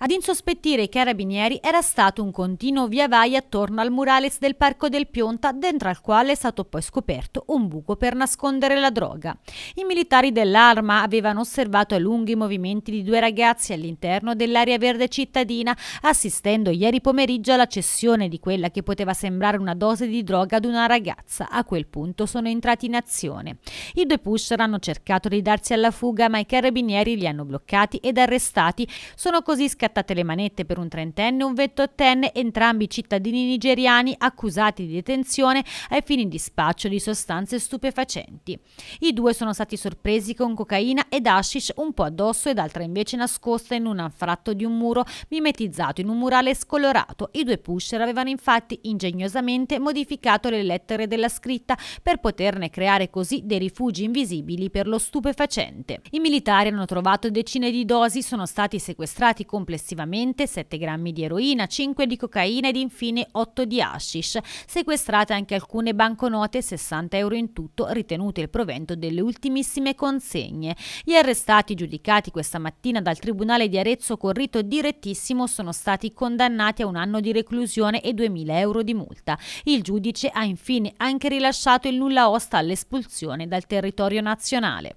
Ad insospettire i carabinieri era stato un continuo via vai attorno al murales del Parco del Pionta, dentro al quale è stato poi scoperto un buco per nascondere la droga. I militari dell'arma avevano osservato i lunghi movimenti di due ragazzi all'interno dell'area verde cittadina, assistendo ieri pomeriggio alla cessione di quella che poteva sembrare una dose di droga ad una ragazza. A quel punto sono entrati in azione. I due pusher hanno cercato di darsi alla fuga, ma i carabinieri li hanno bloccati ed arrestati. Sono così scattati scattate le manette per un trentenne e un ventottenne, entrambi cittadini nigeriani accusati di detenzione ai fini di spaccio di sostanze stupefacenti. I due sono stati sorpresi con cocaina ed hashish un po' addosso ed altra invece nascosta in un anfratto di un muro mimetizzato in un murale scolorato. I due pusher avevano infatti ingegnosamente modificato le lettere della scritta per poterne creare così dei rifugi invisibili per lo stupefacente. I militari hanno trovato decine di dosi, sono stati sequestrati complessivamente complessivamente 7 grammi di eroina, 5 di cocaina ed infine 8 di hashish, sequestrate anche alcune banconote 60 euro in tutto ritenute il provento delle ultimissime consegne. Gli arrestati giudicati questa mattina dal Tribunale di Arezzo con rito direttissimo sono stati condannati a un anno di reclusione e 2.000 euro di multa. Il giudice ha infine anche rilasciato il nulla osta all'espulsione dal territorio nazionale.